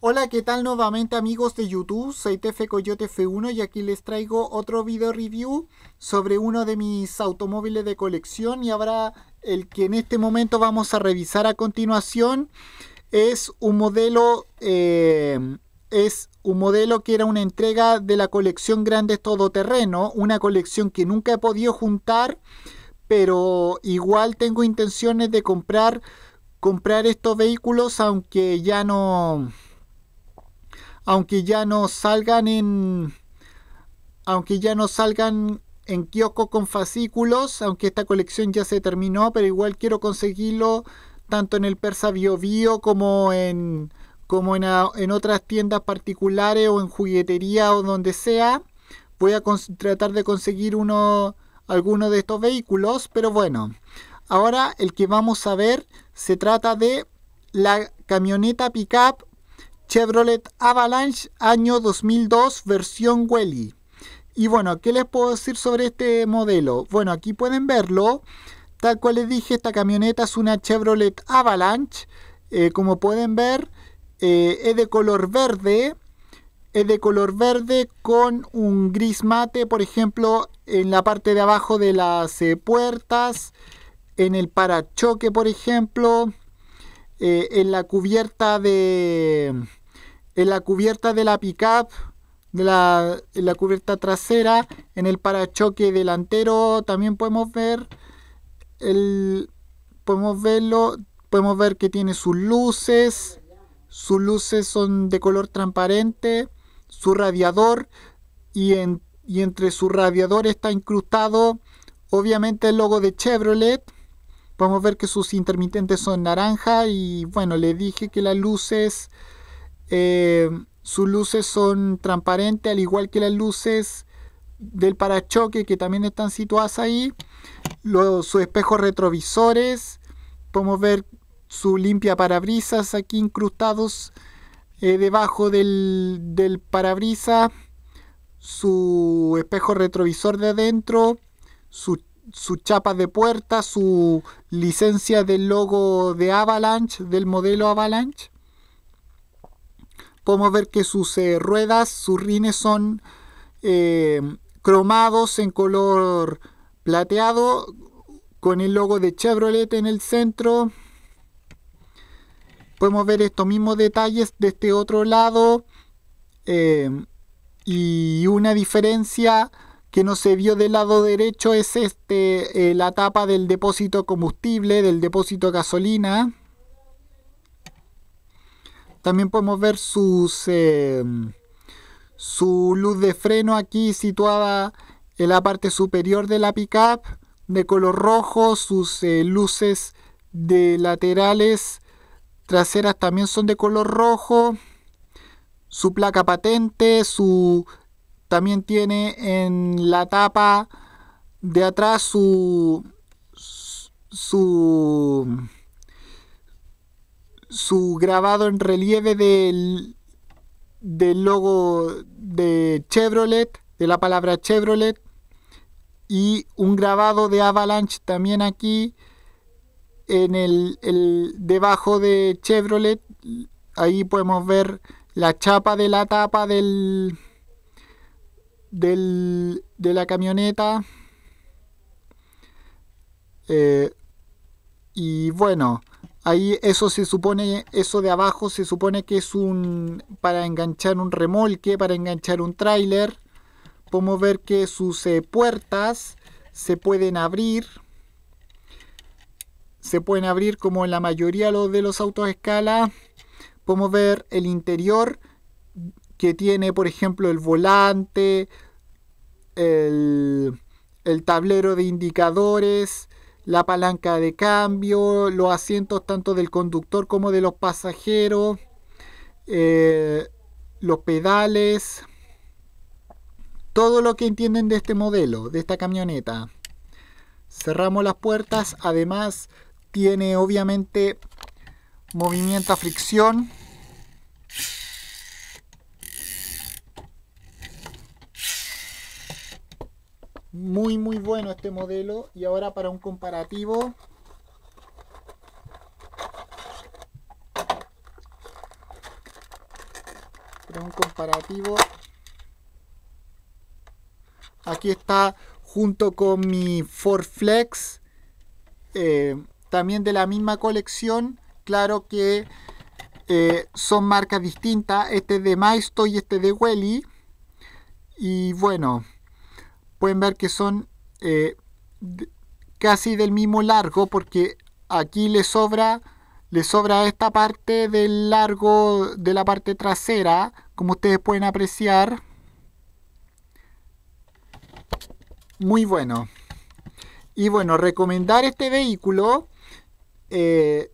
Hola, ¿qué tal nuevamente amigos de YouTube? Soy TF Coyote F1 y aquí les traigo otro video review sobre uno de mis automóviles de colección y habrá el que en este momento vamos a revisar a continuación es un modelo eh, es un modelo que era una entrega de la colección Grandes Todoterreno, una colección que nunca he podido juntar, pero igual tengo intenciones de comprar comprar estos vehículos aunque ya no aunque ya no salgan en aunque ya no salgan en con fascículos, aunque esta colección ya se terminó, pero igual quiero conseguirlo tanto en el Persa Bio Bio como en como en, ah, otras tiendas particulares o en juguetería o donde sea. Voy a tratar de conseguir uno alguno de estos vehículos, pero bueno. Ahora el que vamos a ver se trata de la camioneta pickup Chevrolet Avalanche año 2002 versión Welly. Y bueno, ¿qué les puedo decir sobre este modelo? Bueno, aquí pueden verlo. Tal cual les dije, esta camioneta es una Chevrolet Avalanche. Eh, como pueden ver, eh, es de color verde. Es de color verde con un gris mate, por ejemplo, en la parte de abajo de las eh, puertas, en el parachoque, por ejemplo, en la cubierta de en la cubierta de la pickup, de en la cubierta trasera, en el parachoque delantero también podemos ver el podemos verlo, podemos ver que tiene sus luces, sus luces son de color transparente, su radiador y, en, y entre su radiador está incrustado obviamente el logo de Chevrolet. Podemos ver que sus intermitentes son naranja y bueno, le dije que las luces eh, sus luces son transparentes, al igual que las luces del parachoque que también están situadas ahí. Los, sus espejos retrovisores, podemos ver su limpia parabrisas aquí incrustados eh, debajo del, del parabrisas, su espejo retrovisor de adentro, su su chapa de puerta, su licencia del logo de Avalanche, del modelo Avalanche podemos ver que sus eh, ruedas, sus rines son eh, cromados en color plateado con el logo de Chevrolet en el centro. Podemos ver estos mismos detalles de este otro lado eh, y una diferencia que no se vio del lado derecho es este, la tapa del depósito combustible, del depósito gasolina. También podemos ver sus, em, su luz de freno aquí situada en la parte superior de la pickup de color rojo, sus eh, luces de laterales traseras también son de color rojo, su placa patente, su también tiene en la tapa de atrás su su su grabado en relieve del, del logo de Chevrolet, de la palabra Chevrolet, y un grabado de Avalanche también aquí en el, debajo de Chevrolet ahí podemos ver la chapa de la tapa del, del de la camioneta eh, y bueno Ahí eso se supone, eso de abajo se supone que es un para enganchar un remolque, para enganchar un tráiler. Podemos ver que sus eh, puertas se pueden abrir. Se pueden abrir como en la mayoría de los autos a escala. Podemos ver el interior que tiene, por ejemplo, el volante, el tablero de indicadores, la palanca de cambio, los asientos tanto del conductor como de los pasajeros, eh, los pedales, todo lo que entienden de este modelo, de esta camioneta. Cerramos las puertas, además tiene obviamente movimiento a fricción. Muy, muy bueno este modelo. Y ahora para un comparativo. Para un comparativo. Aquí está junto con mi Ford Flex. Eh, también de la misma colección. Claro que eh, son marcas distintas. Este de Maisto y este de Welly. Y bueno, pueden ver que son eh, casi del mismo largo porque aquí le sobra, le sobra esta parte del largo de la parte trasera, como ustedes pueden apreciar. Muy bueno. Y bueno, recomendar este vehículo, eh,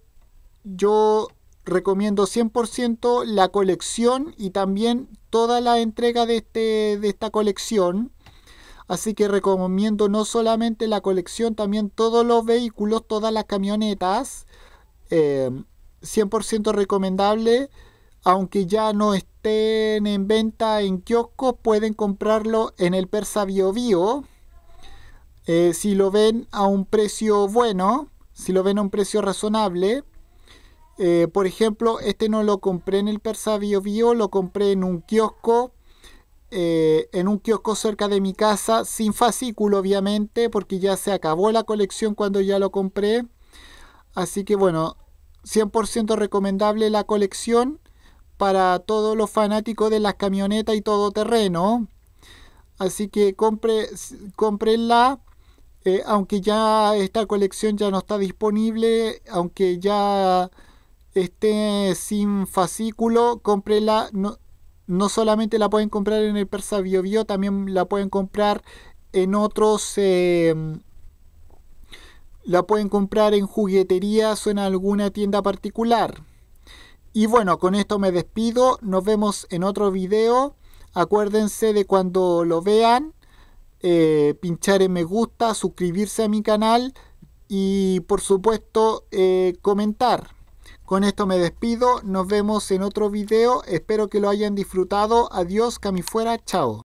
yo recomiendo 100% la colección y también toda la entrega de, este, de esta colección. Así que recomiendo no solamente la colección, también todos los vehículos, todas las camionetas. 100% em, recomendable, aunque ya no estén en venta en kioscos, pueden comprarlo en el Persa Bio, Bio. Eh, si lo ven a un precio bueno, si lo ven a un precio razonable. Eh, por ejemplo, este no lo compré en el Persa Bio, Bio lo compré en un kiosco eh, en un kiosco cerca de mi casa, sin fascículo obviamente, porque ya se acabó la colección cuando ya lo compré. Así que bueno, 100% recomendable la colección para todos los fanáticos de las camionetas y todoterreno. Así que compre, comprenla, eh, aunque ya esta colección ya no está disponible, aunque ya esté sin fascículo, comprenla, no, no solamente la pueden comprar en el Persa BioBio, también la pueden comprar en otros... Eh, la pueden comprar en jugueterías o en alguna tienda particular. Y bueno, con esto me despido. Nos vemos en otro video. Acuérdense de cuando lo vean, eh, pinchar en me gusta, suscribirse a mi canal y por supuesto eh, comentar. Con esto me despido, nos vemos en otro video, espero que lo hayan disfrutado, adiós, cami fuera, chao.